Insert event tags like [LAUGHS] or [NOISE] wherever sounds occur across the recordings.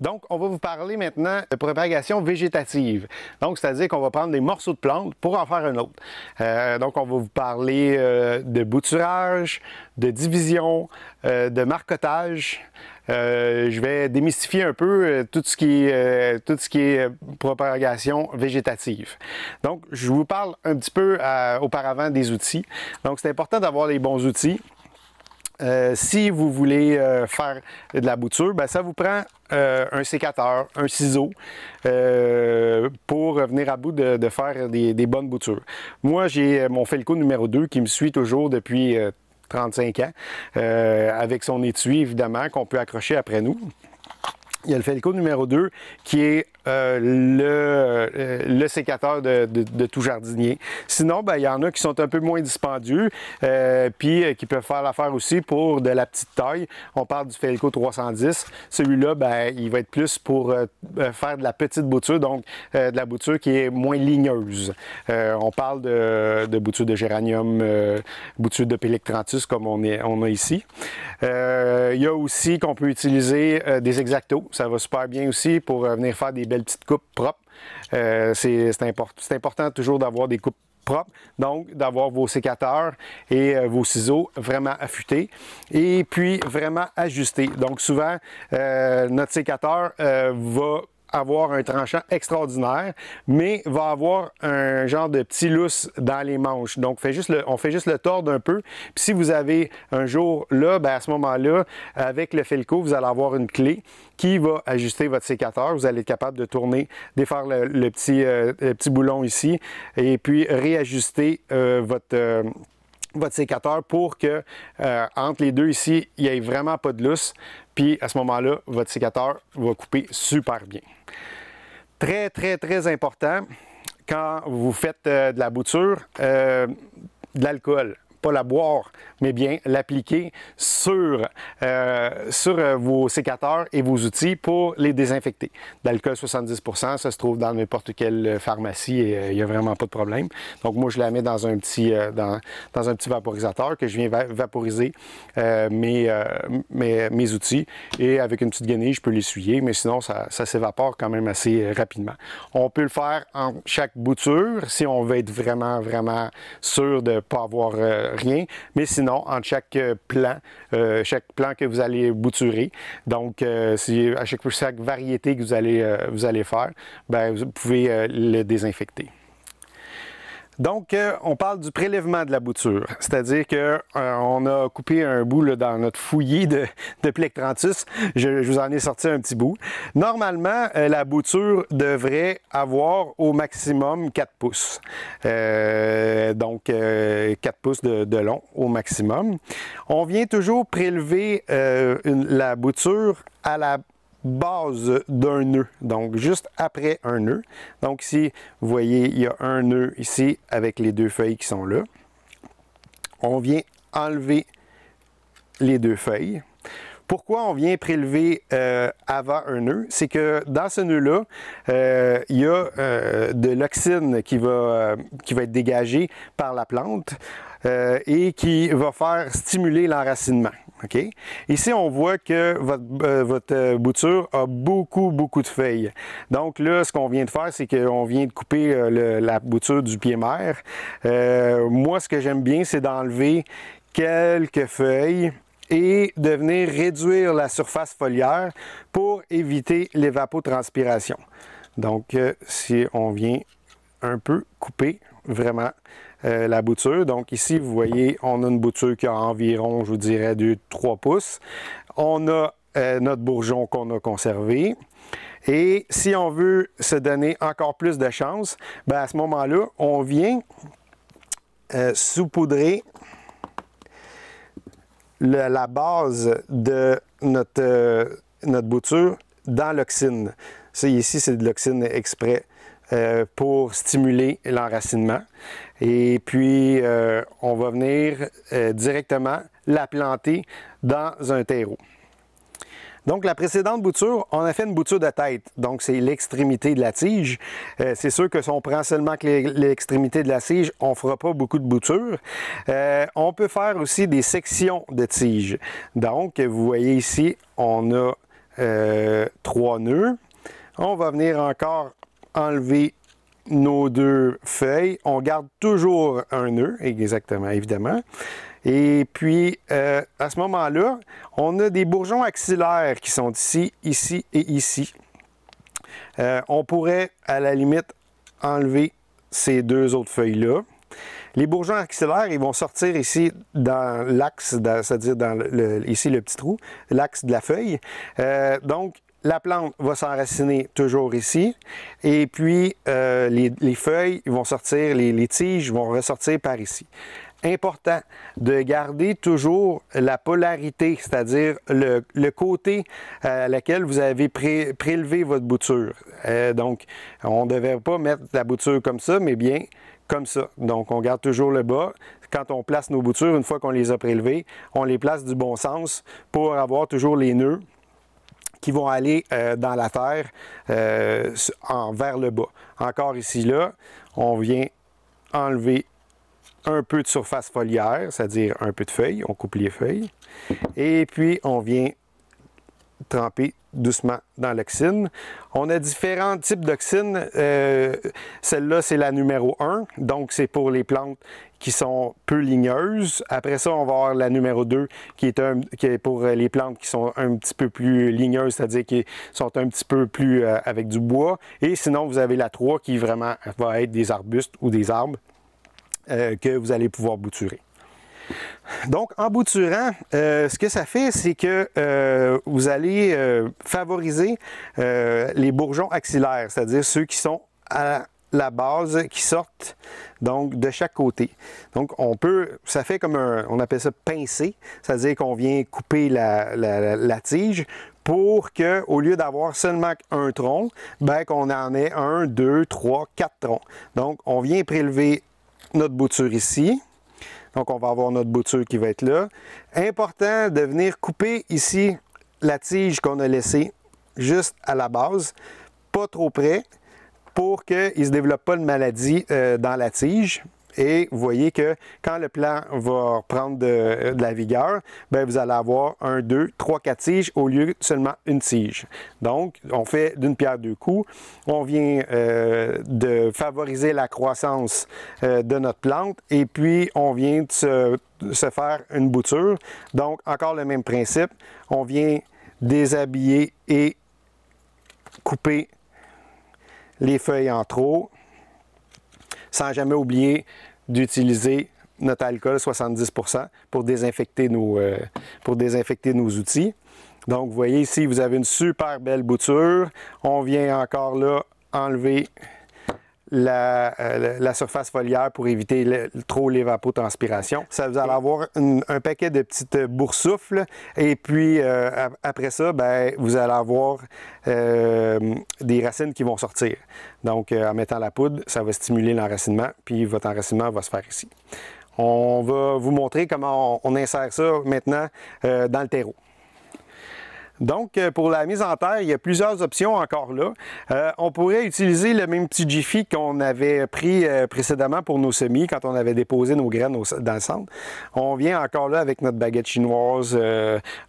Donc, on va vous parler maintenant de propagation végétative. Donc, c'est-à-dire qu'on va prendre des morceaux de plantes pour en faire un autre. Euh, donc, on va vous parler euh, de bouturage, de division, euh, de marcotage. je vais démystifier un peu tout ce qui est, tout ce qui est propagation végétative. Donc, je vous parle un petit peu auparavant des outils. Donc, c'est important d'avoir les bons outils. Euh, si vous voulez euh, faire de la bouture, ben, ça vous prend euh, un sécateur, un ciseau pour venir à bout de, faire des, des, bonnes boutures. Moi, j'ai mon Felco numéro 2 qui me suit toujours depuis 35 ans, avec son étui évidemment qu'on peut accrocher après nous. Il y a le Felco numéro 2 qui est euh, euh, le, sécateur de, tout jardinier. Sinon, ben, il y en a qui sont un peu moins dispendieux, euh, puis qui peuvent faire l'affaire aussi pour de la petite taille. On parle du Felco 310. Celui-là, ben, il va être plus pour faire de la petite bouture, donc de la bouture qui est moins ligneuse. on parle de, de, bouture de géranium, bouture de pélectrantus, comme on, on a ici. il y a aussi qu'on peut utiliser des exactos. Ça va super bien aussi pour venir faire des belles petite coupe propre. c'est important toujours d'avoir des coupes propres, donc d'avoir vos sécateurs et euh, vos ciseaux vraiment affûtés et puis vraiment ajustés. Donc souvent, euh, notre sécateur euh, va avoir un tranchant extraordinaire, mais va avoir un genre de petit lousse dans les manches. Donc, fait juste on fait juste le tordre un peu. Puis si vous avez un jour là, ben à ce moment-là, avec le Felco, vous allez avoir une clé qui va ajuster votre sécateur. Vous allez être capable de tourner, défaire le, petit, euh, petit boulon ici et puis réajuster euh, votre... Euh, votre sécateur pour que entre les deux ici, il n'y ait vraiment pas de lousse. Puis à ce moment-là, votre sécateur va couper super bien. Très, très, très important quand vous faites euh, de la bouture, euh, de l'alcool pas la boire, mais bien l'appliquer sur, euh, sur euh, vos sécateurs et vos outils pour les désinfecter. D'alcool 70 ça se trouve dans n'importe quelle euh, pharmacie et il n'y a vraiment pas de problème. Donc moi, je la mets dans un petit, dans, dans, un petit vaporisateur que je viens vaporiser mes, mes, outils et avec une petite guenille, je peux l'essuyer, mais sinon, ça, ça s'évapore quand même assez rapidement. On peut le faire en chaque bouture si on veut être vraiment, vraiment sûr de ne pas avoir rien. Mais sinon, en chaque euh, plan, euh, chaque plan que vous allez bouturer, donc euh, si, à chaque, chaque, variété que vous allez, vous allez faire, ben vous pouvez le désinfecter. Donc, euh, on parle du prélèvement de la bouture, c'est-à-dire qu'on euh, on a coupé un bout dans notre fouillis de, de plectrantus. Je, vous en ai sorti un petit bout. Normalement, euh, la bouture devrait avoir au maximum 4 pouces. donc, 4 pouces de, long au maximum. On vient toujours prélever la bouture à la base d'un nœud, donc juste après un nœud. Donc ici, vous voyez, il y a un nœud ici avec les deux feuilles qui sont là. On vient enlever les deux feuilles. Pourquoi on vient prélever euh, avant un nœud? C'est que dans ce nœud-là, euh, il y a euh, de l'oxyne qui, va, qui va être dégagée par la plante et qui va faire stimuler l'enracinement. Ici, on voit que votre, euh, euh, bouture a beaucoup, beaucoup de feuilles. Donc là, ce qu'on vient de faire, c'est qu'on vient de couper euh, la bouture du pied mère. moi, ce que j'aime bien, c'est d'enlever quelques feuilles et de venir réduire la surface foliaire pour éviter l'évapotranspiration. Donc, si on vient un peu couper, vraiment euh, la bouture. Donc ici, vous voyez, on a une bouture qui a environ, je vous dirais, de 3 pouces. On a euh, notre bourgeon qu'on a conservé. Et si on veut se donner encore plus de chance, ben, à ce moment-là, on vient euh, saupoudrer la base de notre, notre bouture dans l'oxyne. ici, c'est de l'oxyne exprès. Euh, pour stimuler l'enracinement. Et puis, euh, on va venir euh, directement la planter dans un terreau. Donc, la précédente bouture, on a fait une bouture de tête. Donc, c'est l'extrémité de la tige. c'est sûr que si on prend seulement l'extrémité de la tige, on ne fera pas beaucoup de boutures. on peut faire aussi des sections de tige. Donc, vous voyez ici, on a trois nœuds. On va venir encore enlever nos deux feuilles. On garde toujours un nœud, exactement, évidemment. Et puis, euh, à ce moment-là, on a des bourgeons axillaires qui sont ici, ici et ici. Euh, on pourrait, à la limite, enlever ces deux autres feuilles-là. Les bourgeons axillaires, ils vont sortir ici dans l'axe, c'est-à-dire dans le, ici le petit trou, l'axe de la feuille. Euh, donc, la plante va s'enraciner toujours ici. Et puis, euh, les, feuilles vont sortir, les, tiges vont ressortir par ici important de garder toujours la polarité, c'est-à-dire le, côté euh, à laquelle vous avez prélevé votre bouture. Euh, donc, on ne devait pas mettre la bouture comme ça, mais bien comme ça. Donc, on garde toujours le bas. Quand on place nos boutures, une fois qu'on les a prélevées, on les place du bon sens pour avoir toujours les nœuds qui vont aller euh, dans la terre euh, vers le bas. Encore ici, là, on vient enlever un peu de surface foliaire, c'est-à-dire un peu de feuilles, on coupe les feuilles, et puis on vient tremper doucement dans l'oxyne. On a différents types d'oxyne. Euh, celle-là, c'est la numéro 1, donc c'est pour les plantes qui sont peu ligneuses. Après ça, on va avoir la numéro 2 qui est, pour les plantes qui sont un petit peu plus ligneuses, c'est-à-dire qui sont un petit peu plus euh, avec du bois. Et sinon, vous avez la 3 qui vraiment va être des arbustes ou des arbres euh, que vous allez pouvoir bouturer. Donc, en bouturant, euh, ce que ça fait, c'est que euh, vous allez euh, favoriser les bourgeons axillaires, c'est-à-dire ceux qui sont à la base, qui sortent donc de chaque côté. Donc, on peut, ça fait comme un, on appelle ça pincé, c'est-à-dire qu'on vient couper la, tige pour qu'au lieu d'avoir seulement un tronc, ben, qu'on en ait un, deux, trois, quatre troncs. Donc, on vient prélever notre bouture ici, donc, on va avoir notre bouture qui va être là. Important de venir couper ici la tige qu'on a laissée juste à la base, pas trop près, pour qu'il ne se développe pas de maladie euh, dans la tige. Et vous voyez que quand le plant va prendre de, la vigueur, ben, vous allez avoir un, deux, trois, quatre tiges au lieu seulement une tige. Donc, on fait d'une pierre deux coups. On vient euh, de favoriser la croissance euh, de notre plante et puis on vient de se faire une bouture. Donc, encore le même principe. On vient déshabiller et couper les feuilles en trop sans jamais oublier d'utiliser notre alcool 70 pour désinfecter, nos, euh, pour désinfecter nos outils. Donc, vous voyez ici, vous avez une super belle bouture. On vient encore là enlever euh, la, surface foliaire pour éviter trop l'évapotranspiration. Ça, vous allez avoir un paquet de petites boursoufles. Et puis, euh, après ça, ben, vous allez avoir euh, des racines qui vont sortir. Donc, en mettant la poudre, ça va stimuler l'enracinement. Puis, votre enracinement va se faire ici. On va vous montrer comment on insère ça maintenant dans le terreau. Donc, euh, pour la mise en terre, il y a plusieurs options encore là. Euh, on pourrait utiliser le même petit jiffy qu'on avait pris euh, précédemment pour nos semis quand on avait déposé nos graines dans le centre. On vient encore là avec notre baguette chinoise,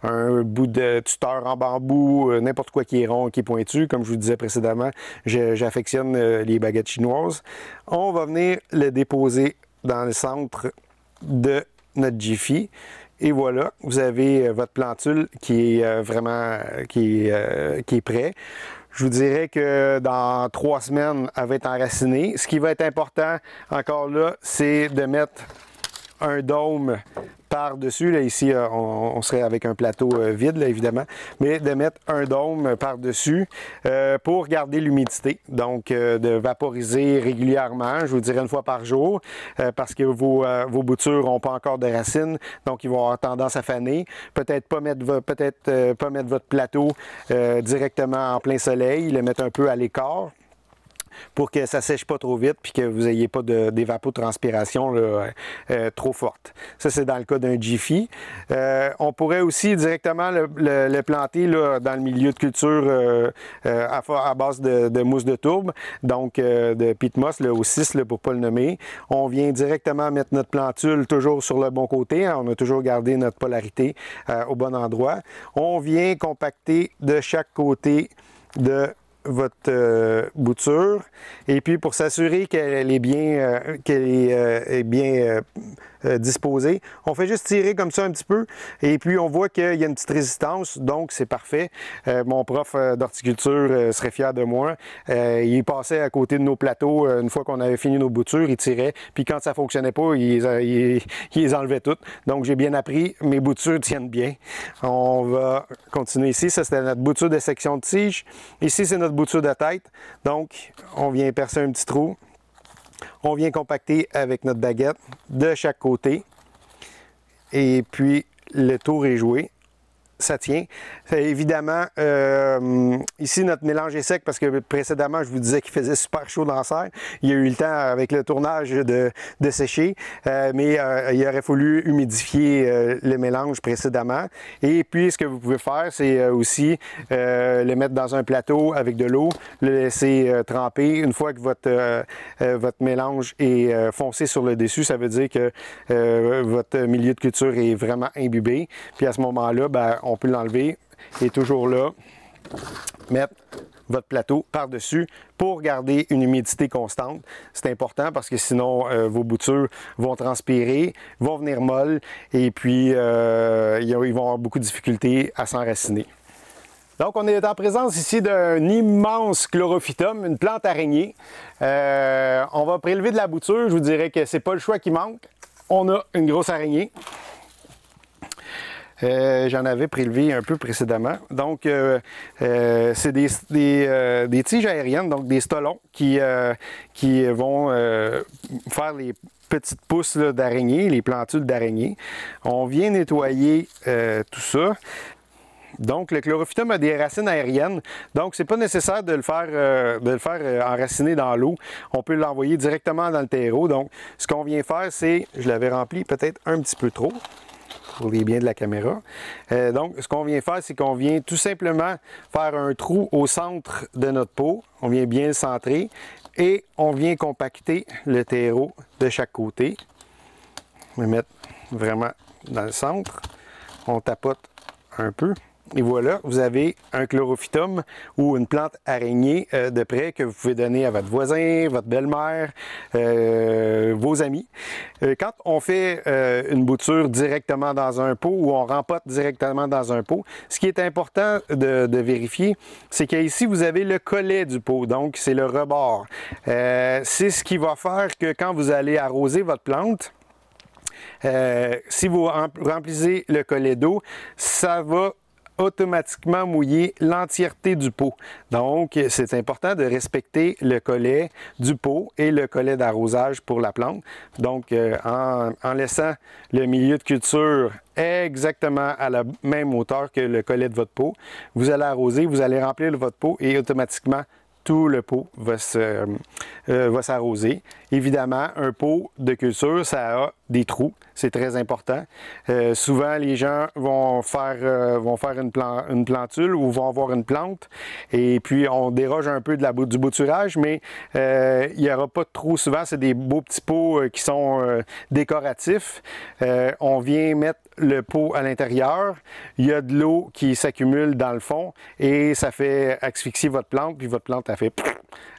un bout de tuteur en bambou, n'importe quoi qui est rond, qui est pointu. Comme je vous disais précédemment, j'affectionne les baguettes chinoises. On va venir le déposer dans le centre de notre jiffy. Et voilà, vous avez euh, votre plantule qui est euh, vraiment euh, qui est, prêt. Je vous dirais que dans trois semaines, elle va être enracinée. Ce qui va être important encore là, c'est de mettre un dôme par-dessus. Là, ici, euh, on, serait avec un plateau euh, vide, là, évidemment, mais de mettre un dôme euh, par-dessus pour garder l'humidité. Donc, de vaporiser régulièrement, je vous dirais une fois par jour, parce que vos, vos boutures n'ont pas encore de racines, donc ils vont avoir tendance à faner. Peut-être pas mettre, peut-être pas mettre votre plateau directement en plein soleil, le mettre un peu à l'écart pour que ça sèche pas trop vite puis que vous n'ayez pas d'évapotranspiration euh, euh, trop forte. Ça, c'est dans le cas d'un Jiffy. Euh, on pourrait aussi directement le, planter dans le milieu de culture à, base de, mousse de tourbe, donc de pit moss, le O6 pour pas le nommer. On vient directement mettre notre plantule toujours sur le bon côté. Hein. on a toujours gardé notre polarité au bon endroit. On vient compacter de chaque côté de votre euh, bouture et puis pour s'assurer qu'elle est bien, euh, qu'elle est euh, bien euh, disposé. On fait juste tirer comme ça un petit peu et puis on voit qu'il y a une petite résistance, donc c'est parfait. Euh, mon prof euh, d'horticulture serait fier de moi. il passait à côté de nos plateaux une fois qu'on avait fini nos boutures, il tirait. Puis quand ça fonctionnait pas, [LAUGHS] il, les enlevait toutes. Donc j'ai bien appris, mes boutures tiennent bien. On va continuer ici. Ça, c'était notre bouture de section de tige. Ici, c'est notre bouture de tête. Donc, on vient percer un petit trou. On vient compacter avec notre baguette de chaque côté. Et puis, le tour est joué ça tient. Euh, évidemment, euh, ici, notre mélange est sec parce que précédemment, je vous disais qu'il faisait super chaud dans la serre. Il y a eu le temps avec le tournage de, sécher, euh, mais il aurait fallu humidifier le mélange précédemment. Et puis, ce que vous pouvez faire, c'est aussi le mettre dans un plateau avec de l'eau, le laisser tremper. Une fois que votre, votre mélange est foncé sur le dessus, ça veut dire que votre milieu de culture est vraiment imbibé. Puis à ce moment-là, on ben, on peut l'enlever. et toujours là. Mettre votre plateau par-dessus pour garder une humidité constante. C'est important parce que sinon euh, vos boutures vont transpirer, vont venir molles et puis euh, ils vont avoir beaucoup de difficultés à s'enraciner. Donc, on est en présence ici d'un immense chlorophytum, une plante araignée. Euh, on va prélever de la bouture. Je vous dirais que ce n'est pas le choix qui manque. On a une grosse araignée. Euh, j'en avais prélevé un peu précédemment. Donc, euh, euh, c'est des, tiges aériennes, donc des stolons qui, vont faire les petites pousses d'araignées, les plantules d'araignées. On vient nettoyer tout ça. Donc, le chlorophytum a des racines aériennes, donc n'est pas nécessaire de le faire, de le faire enraciner dans l'eau. On peut l'envoyer directement dans le terreau. Donc, ce qu'on vient faire, c'est, je l'avais rempli peut-être un petit peu trop pour les biens de la caméra. Euh, donc, ce qu'on vient faire, c'est qu'on vient tout simplement faire un trou au centre de notre pot. On vient bien le centrer et on vient compacter le terreau de chaque côté. On va mettre vraiment dans le centre. On tapote un peu. Et voilà, vous avez un chlorophytum ou une plante araignée euh, de près que vous pouvez donner à votre voisin, votre belle-mère, euh, vos amis. Euh, quand on fait une bouture directement dans un pot ou on rempote directement dans un pot, ce qui est important de, vérifier, c'est qu'ici vous avez le collet du pot, donc c'est le rebord. c'est ce qui va faire que quand vous allez arroser votre plante, si vous remplissez le collet d'eau, ça va automatiquement mouiller l'entièreté du pot. Donc, c'est important de respecter le collet du pot et le collet d'arrosage pour la plante. Donc, euh, en, en, laissant le milieu de culture exactement à la même hauteur que le collet de votre pot, vous allez arroser, vous allez remplir votre pot et automatiquement tout le pot euh, va s'arroser. Évidemment, un pot de culture, ça a des trous, c'est très important. Euh, souvent, les gens vont faire, euh, vont faire une, une, plantule ou vont avoir une plante, et puis on déroge un peu de la, du bouturage, mais il n'y aura pas de trous. Souvent, c'est des beaux petits pots qui sont décoratifs. on vient mettre le pot à l'intérieur, il y a de l'eau qui s'accumule dans le fond et ça fait asphyxier votre plante, puis votre plante a fait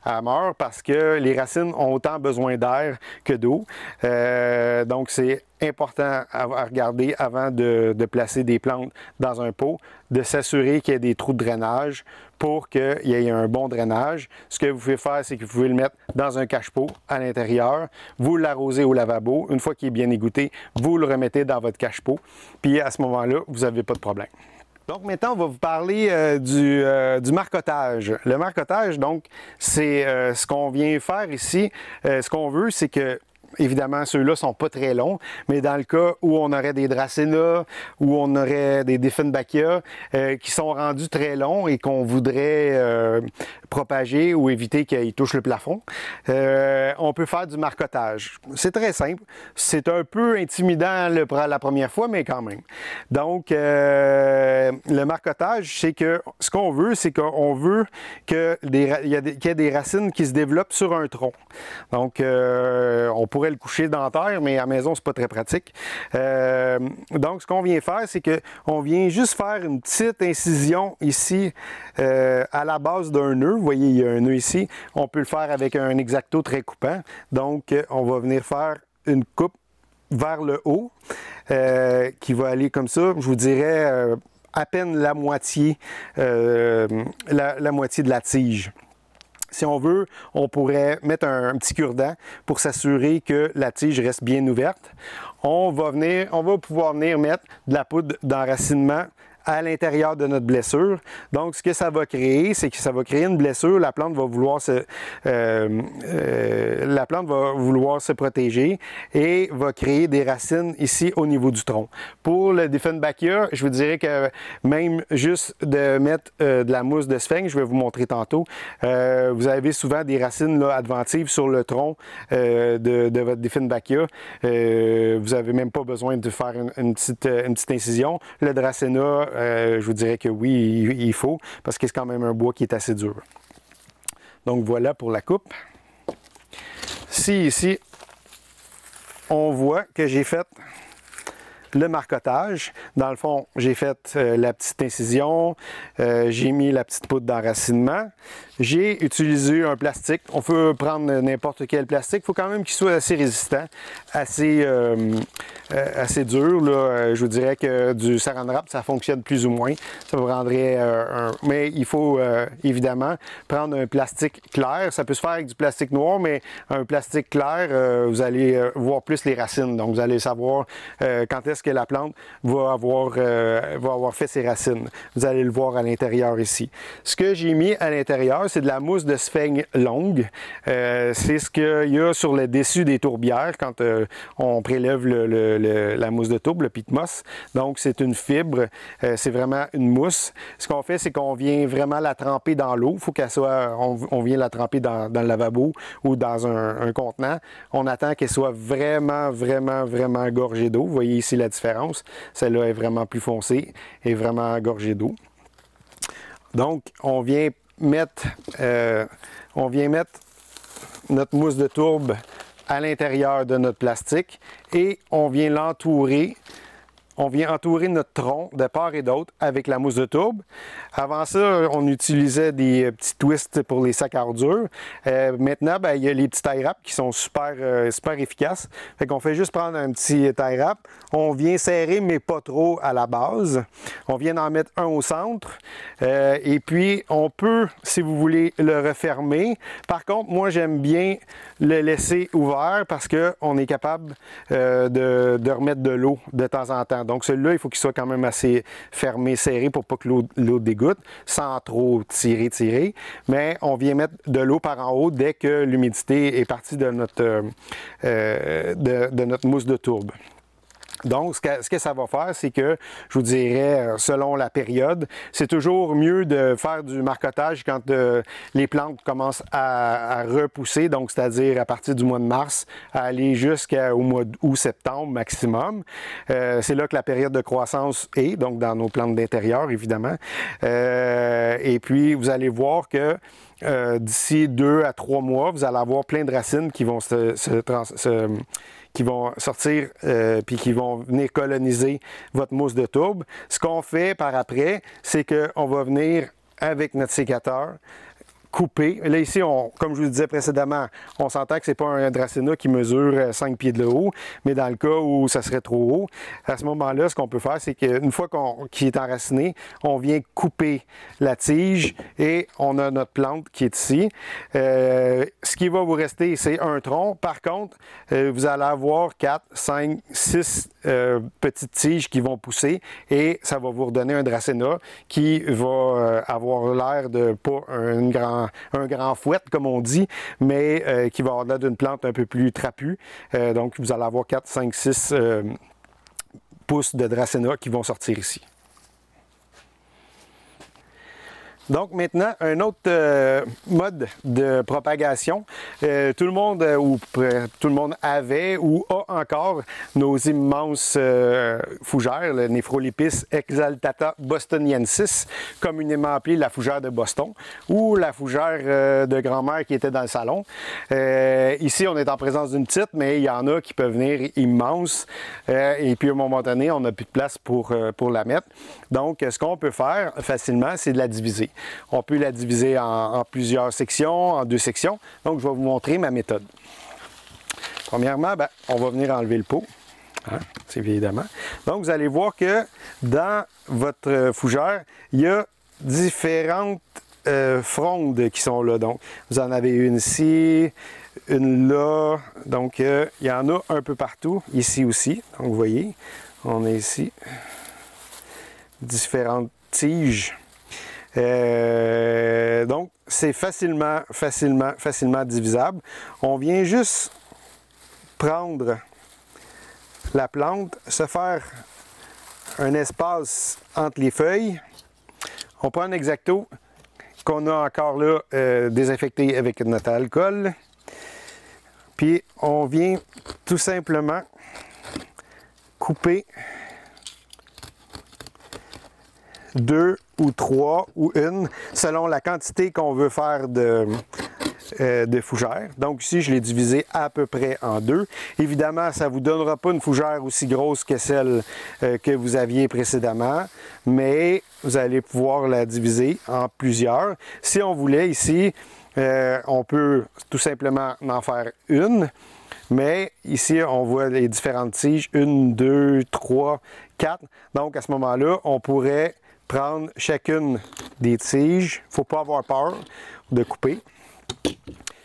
à mort parce que les racines ont autant besoin d'air que d'eau. Euh, donc c'est important à, regarder avant de, de placer des plantes dans un pot, de s'assurer qu'il y ait des trous de drainage pour qu'il y ait un bon drainage. Ce que vous pouvez faire, c'est que vous pouvez le mettre dans un cache-pot à l'intérieur, vous l'arrosez au lavabo. Une fois qu'il est bien égoutté, vous le remettez dans votre cache-pot. Puis à ce moment-là, vous n'avez pas de problème. Donc maintenant, on va vous parler euh, euh, du, marcotage. Le marcotage, donc, c'est euh, ce qu'on vient faire ici. ce qu'on veut, c'est que évidemment, ceux-là sont pas très longs, mais dans le cas où on aurait des Dracena, où on aurait des Diffenbachia euh, qui sont rendus très longs et qu'on voudrait euh, propager ou éviter qu'ils touchent le plafond, euh, on peut faire du marcotage. C'est très simple. C'est un peu intimidant la première fois, mais quand même. Donc, le marcotage, c'est que ce qu'on veut, c'est qu'on veut qu'il y, y, ait des racines qui se développent sur un tronc. Donc, on pourrait le coucher dentaire, mais à maison, c'est pas très pratique. Euh, donc, ce qu'on vient faire, c'est qu'on vient juste faire une petite incision ici euh, à la base d'un nœud. Vous voyez, il y a un nœud ici. On peut le faire avec un exacto très coupant. Donc, euh, on va venir faire une coupe vers le haut qui va aller comme ça. Je vous dirais à peine la moitié, la moitié de la tige. Si on veut, on pourrait mettre un, petit cure-dent pour s'assurer que la tige reste bien ouverte. On va, on va pouvoir venir mettre de la poudre d'enracinement à l'intérieur de notre blessure. Donc, ce que ça va créer, c'est que ça va créer une blessure. La plante va vouloir se, euh, euh, la plante va vouloir se protéger et va créer des racines ici au niveau du tronc. Pour le Diffenbachia, je vous dirais que même juste de mettre euh, de la mousse de sphinx, je vais vous montrer tantôt, vous avez souvent des racines adventives sur le tronc de, votre Diffenbachia. vous n'avez même pas besoin de faire une, petite, une petite incision. Le Dracena euh, je vous dirais que oui, il faut, parce que c'est quand même un bois qui est assez dur. Donc voilà pour la coupe. Si ici, on voit que j'ai fait le marcotage. Dans le fond, j'ai fait euh, la petite incision, euh, j'ai mis la petite poudre d'enracinement. J'ai utilisé un plastique. On peut prendre n'importe quel plastique. Il faut quand même qu'il soit assez résistant, assez, euh, assez dur. Là. Je vous dirais que du saran wrap, ça fonctionne plus ou moins. Ça vous rendrait un... Mais il faut évidemment prendre un plastique clair. Ça peut se faire avec du plastique noir, mais un plastique clair, vous allez voir plus les racines. Donc, vous allez savoir quand est-ce que la plante va avoir, euh, va avoir fait ses racines. Vous allez le voir à l'intérieur ici. Ce que j'ai mis à l'intérieur, c'est de la mousse de sphaigne longue. Euh, c'est ce qu'il y a sur le dessus des tourbières quand euh, on prélève la mousse de tourbe, le pitmos. Donc, c'est une fibre. c'est vraiment une mousse. Ce qu'on fait, c'est qu'on vient vraiment la tremper dans l'eau. Il faut qu'elle soit... On, vient la tremper dans, le lavabo ou dans un, un contenant. On attend qu'elle soit vraiment, vraiment, vraiment gorgée d'eau. Vous voyez ici la différence. Celle-là est vraiment plus foncée et vraiment gorgée d'eau. Donc, on vient mettre, euh, on vient mettre notre mousse de tourbe à l'intérieur de notre plastique et on vient l'entourer on vient entourer notre tronc de part et d'autre avec la mousse de tourbe. Avant ça, on utilisait des euh, petits twists pour les sacs à ordures. Euh, maintenant, ben, il y a les petits tie qui sont super, euh, super efficaces. On qu'on fait juste prendre un petit tie On vient serrer, mais pas trop à la base. On vient en mettre un au centre. et puis, on peut, si vous voulez, le refermer. Par contre, moi, j'aime bien le laisser ouvert parce qu'on est capable de remettre de l'eau de temps en temps. Donc celui-là, il faut qu'il soit quand même assez fermé, serré pour pas que l'eau dégoutte, sans trop tirer, tirer. Mais on vient mettre de l'eau par en haut dès que l'humidité est partie de notre, euh, euh, de notre mousse de tourbe. Donc, ce que, ça va faire, c'est que, je vous dirais, selon la période, c'est toujours mieux de faire du marcotage quand euh, les plantes commencent à, repousser, donc c'est-à-dire à partir du mois de mars, à aller jusqu'au mois d'août-septembre maximum. Euh, c'est là que la période de croissance est, donc dans nos plantes d'intérieur, évidemment. Euh, et puis, vous allez voir que... D'ici deux à trois mois, vous allez avoir plein de racines qui vont se, se qui vont sortir et euh, puis qui vont venir coloniser votre mousse de tourbe. Ce qu'on fait par après, c'est qu'on va venir avec notre sécateur, couper. Là, ici, comme je vous disais précédemment, on s'entend que ce n'est pas un dracéna qui mesure 5 euh, pieds de haut, mais dans le cas où ça serait trop haut, à ce moment-là, ce qu'on peut faire, c'est qu'une fois qu'on, qu'il est enraciné, on vient couper la tige et on a notre plante qui est ici. Euh, ce qui va vous rester, c'est un tronc. Par contre, euh, vous allez avoir 4, 5, 6 petites tiges qui vont pousser et ça va vous redonner un dracéna qui va avoir l'air de pas une grande un grand fouet, comme on dit, mais euh, qui va avoir l'air d'une plante un peu plus trapue. Euh, donc, vous allez avoir 4, 5, 6 pouces de Dracena qui vont sortir ici. Donc maintenant, un autre euh, mode de propagation. Euh, tout le monde euh, ou tout le monde avait ou a encore nos immenses fougères, le Nephrolipis exaltata bostoniensis, communément appelée la fougère de Boston ou la fougère de grand-mère qui était dans le salon. ici, on est en présence d'une petite, mais il y en a qui peuvent venir immenses. et puis à un moment donné, on n'a plus de place pour, pour la mettre. Donc, ce qu'on peut faire facilement, c'est de la diviser on peut la diviser en, plusieurs sections, en deux sections. Donc, je vais vous montrer ma méthode. Premièrement, ben, on va venir enlever le pot. Hein, c'est évidemment. Donc, vous allez voir que dans votre fougère, il y a différentes euh, frondes qui sont là. Donc, vous en avez une ici, une là. Donc, euh, il y en a un peu partout, ici aussi. Donc, vous voyez, on est ici. Différentes tiges. Euh, donc, c'est facilement, facilement, facilement divisable. On vient juste prendre la plante, se faire un espace entre les feuilles. On prend un exacto qu'on a encore là euh, désinfecté avec notre alcool. Puis on vient tout simplement couper deux ou trois ou une selon la quantité qu'on veut faire euh, de, fougères. Donc ici, je l'ai divisé à peu près en deux. Évidemment, ça ne vous donnera pas une fougère aussi grosse que celle euh, que vous aviez précédemment, mais vous allez pouvoir la diviser en plusieurs. Si on voulait ici, euh, on peut tout simplement en faire une. Mais ici, on voit les différentes tiges, une, deux, trois, quatre. Donc, à ce moment-là, on pourrait prendre chacune des tiges. Il ne faut pas avoir peur de couper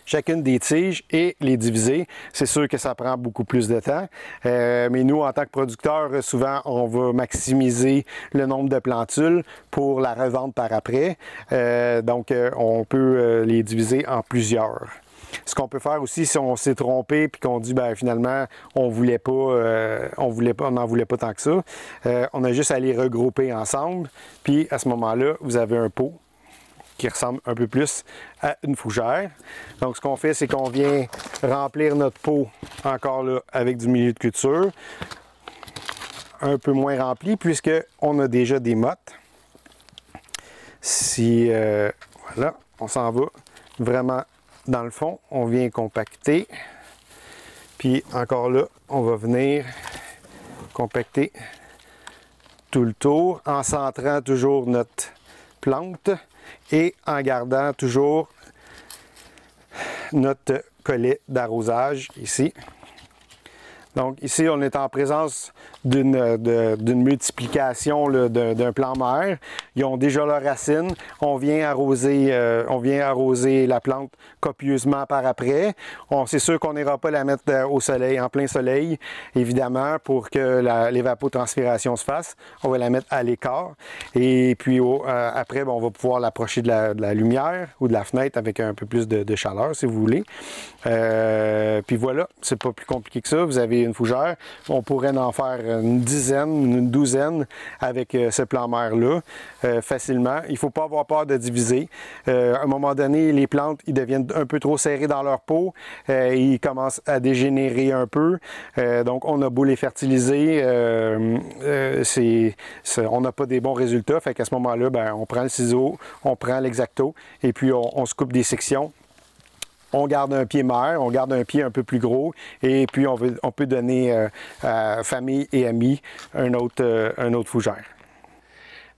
chacune des tiges et les diviser. C'est sûr que ça prend beaucoup plus de temps, euh, mais nous, en tant que producteurs, souvent, on va maximiser le nombre de plantules pour la revente par après. Euh, donc, euh, on peut les diviser en plusieurs. Ce qu'on peut faire aussi si on s'est trompé puis qu'on dit ben finalement on voulait pas, euh, on voulait on n'en voulait pas tant que ça, euh, on a juste à les regrouper ensemble. Puis à ce moment-là, vous avez un pot qui ressemble un peu plus à une fougère. Donc, ce qu'on fait, c'est qu'on vient remplir notre pot encore là avec du milieu de culture, un peu moins rempli puisque on a déjà des mottes. Si euh, voilà, on s'en va vraiment dans le fond, on vient compacter. Puis encore là, on va venir compacter tout le tour en centrant toujours notre plante et en gardant toujours notre collet d'arrosage ici. Donc ici, on est en présence euh, d'une multiplication d'un plan mère. Ils ont déjà leurs racines. On vient arroser, euh, on vient arroser la plante copieusement par après. C'est sûr qu'on n'ira pas la mettre euh, au soleil, en plein soleil, évidemment, pour que l'évapotranspiration se fasse. On va la mettre à l'écart. Et puis après, ben, on va pouvoir l'approcher de, la, lumière ou de la fenêtre avec un peu plus de, chaleur, si vous voulez. puis voilà, c'est pas plus compliqué que ça. Vous avez une fougère. On pourrait en faire une dizaine, une douzaine avec euh, ce plan mère-là euh, facilement. Il ne faut pas avoir peur de diviser. Euh, à un moment donné, les plantes ils deviennent un peu trop serrées dans leur peau. ils commencent à dégénérer un peu. donc, on a beau les fertiliser, on n'a pas des bons résultats. Fait qu'à ce moment-là, ben, on prend le ciseau, on prend l'exacto et puis on se coupe des sections on garde un pied mère, on garde un pied un peu plus gros et puis on, veut, on peut donner euh, à famille et amis un autre, euh, un autre fougère.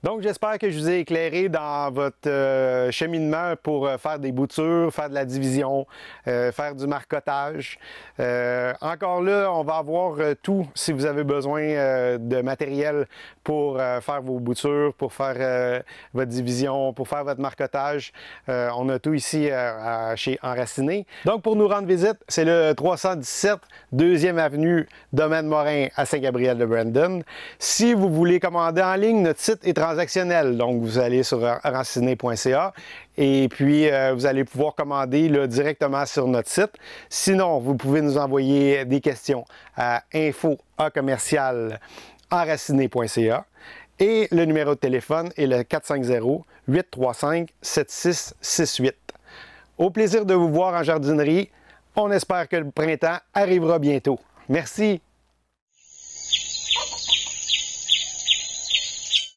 Donc, j'espère que je vous ai éclairé dans votre euh, cheminement pour euh, faire des boutures, faire de la division, euh, faire du marcotage. encore là, on va avoir tout si vous avez besoin de matériel pour faire vos boutures, pour faire votre division, pour faire votre marcotage. on a tout ici chez Enraciné. Donc, pour nous rendre visite, c'est le 317 2e avenue Domaine Morin à Saint-Gabriel-de-Brandon. Si vous voulez commander en ligne, notre site est donc, vous allez sur raciné.ca et puis euh, vous allez pouvoir commander directement sur notre site. Sinon, vous pouvez nous envoyer des questions à info et le numéro de téléphone est le 450-835-7668. Au plaisir de vous voir en jardinerie. On espère que le printemps arrivera bientôt. Merci.